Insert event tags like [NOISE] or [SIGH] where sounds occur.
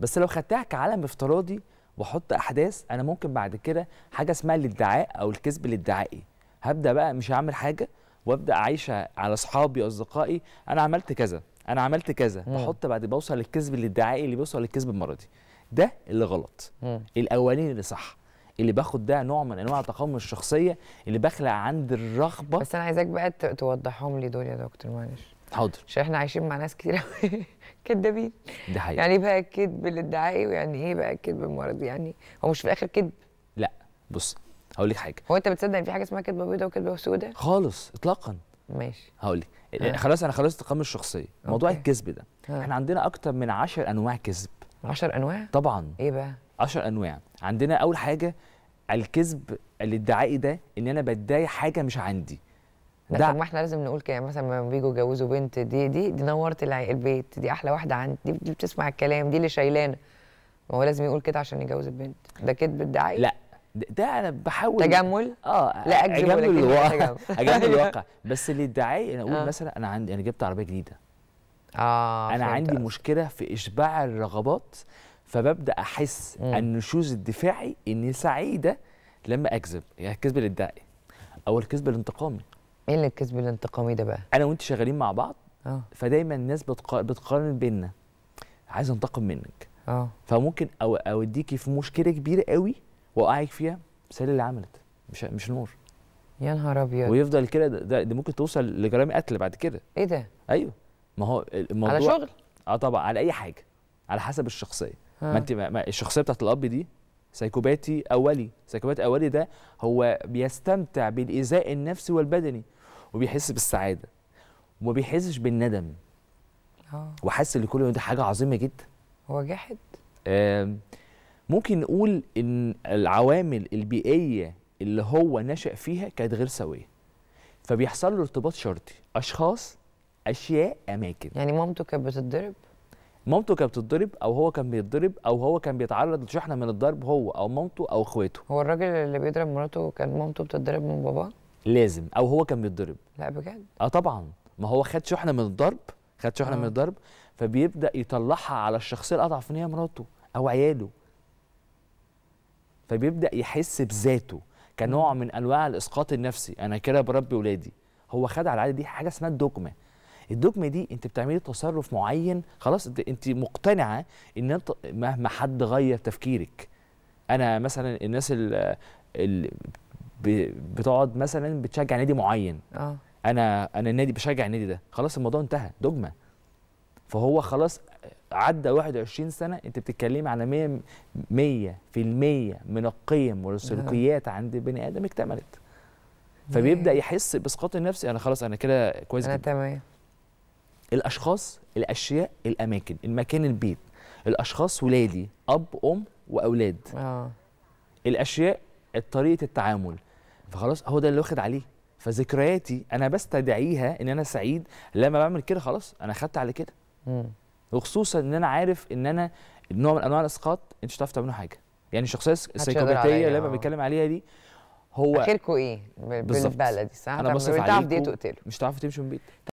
بس لو خدتها كعالم افتراضي واحط احداث انا ممكن بعد كده حاجه اسمها الادعاء او الكذب الادعائي هبدا بقى مش هعمل حاجه وابدا اعيشها على اصحابي اصدقائي انا عملت كذا انا عملت كذا بحط بعد بوصل للكذب الادعائي اللي بيوصل للكذب المرضي ده اللي غلط مم. اللي صح اللي باخد ده نوع من انواع تقاوم الشخصيه اللي بخلق عند الرغبه بس انا عايزاك بقى توضحهم لي دول يا دكتور معلش حاضر عشان احنا عايشين مع ناس كتير قوي [LAUGHS] كدابين ده حقيقي يعني ايه بقى الكذب الادعائي ويعني ايه بقى الكذب المرضي يعني هو مش في الاخر كذب لا بص هقول لك حاجه هو انت بتصدق ان في حاجه اسمها كذبه بيضاء وكذبه سوداء خالص اطلاقا ماشي هقول لك خلاص انا خلصت قمة الشخصيه أوكي. موضوع الكذب ده ها. احنا عندنا اكتر من 10 انواع كذب 10 انواع طبعا ايه بقى 10 انواع عندنا اول حاجه الكذب الادعائي ده ان انا بدعي حاجه مش عندي لا ما احنا لازم نقول كده مثلا لما بيجوا يجوزوا بنت دي دي دي نورت البيت دي احلى واحده عندي دي, دي بتسمع الكلام دي اللي شايلانه ما هو لازم يقول كده عشان يجوز البنت ده كذب ادعائي لا ده انا بحاول تجمل اه لا [LAUGHS] اجمل الواقع اجمل [LAUGHS] الواقع بس الادعائي انا اقول آه. مثلا انا عندي انا جبت عربيه جديده اه انا عندي أصلاً. مشكله في اشباع الرغبات فببدا احس النشوز الدفاعي اني سعيده لما اكذب يعني الكذب الادعائي او الكذب الانتقامي ايه اللي الكذب الانتقامي ده بقى؟ انا وانت شغالين مع بعض اه فدايما الناس بتقارن بينا عايز انتقم منك اه فممكن أو... اوديكي في مشكله كبيره قوي واوقعك فيها بسال اللي عملت مش مش نور يا نهار ابيض ويفضل كده ده, ده ممكن توصل لجرائم قتل بعد كده ايه ده؟ ايوه ما هو الموضوع على شغل؟ اه طبعا على اي حاجه على حسب الشخصيه آه. ما انت ما الشخصيه بتاعت الاب دي سايكوباتي اولي سايكوباتي اولي ده هو بيستمتع بالايذاء النفسي والبدني وبيحس بالسعاده وما بيحسش بالندم اه وحاسس ان كل ده حاجه عظيمه جدا هو جحد آه ممكن نقول ان العوامل البيئيه اللي هو نشأ فيها كانت غير سويه فبيحصل له ارتباط شرطي اشخاص اشياء اماكن يعني مامته كانت بتتضرب مامته كانت بتتضرب او هو كان بيتضرب او هو كان بيتعرض لشحنه من الضرب هو او مامته او اخواته هو الراجل اللي بيضرب مراته كان مامته بتتضرب من باباه لازم او هو كان بيتضرب لا بجد اه طبعا ما هو خد شحنه من الضرب خد شحنه من آه. الضرب فبيبدا يطلعها على الشخصيه الاضعف ان هي مراته او عياله فبيبدا يحس بذاته كنوع من انواع الاسقاط النفسي انا كده بربي ولادي هو خد على العاده دي حاجه اسمها الدوكمه الدوكمه دي انت بتعملي تصرف معين خلاص انت مقتنعه ان انت مهما حد غير تفكيرك انا مثلا الناس اللي بتقعد مثلا بتشجع نادي معين اه انا انا النادي بشجع النادي ده خلاص الموضوع انتهى دجمه فهو خلاص عدى 21 سنه انت بتتكلمي على 100 100% من القيم والسلوكيات نعم. عند بني ادم اكتملت فبيبدا يحس باسقاط النفس انا خلاص انا كده كويس انا تمام الاشخاص الاشياء الاماكن المكان البيت الاشخاص ولادي اب ام واولاد اه الاشياء طريقه التعامل فخلاص هو ده اللي واخد عليه فذكرياتي انا بستدعيها ان انا سعيد لما بعمل كده خلاص انا خدت على كده وخصوصا ان انا عارف ان انا نوع من انواع الاسقاط انت مش هتعرف تعملوا حاجه يعني الشخصيه السيكوباتيه اللي انا آه. بتكلم عليها دي هو اخركم ايه بالبلدي صح؟ انا بصرف عليكم مش هتعرفوا تمشوا من بيت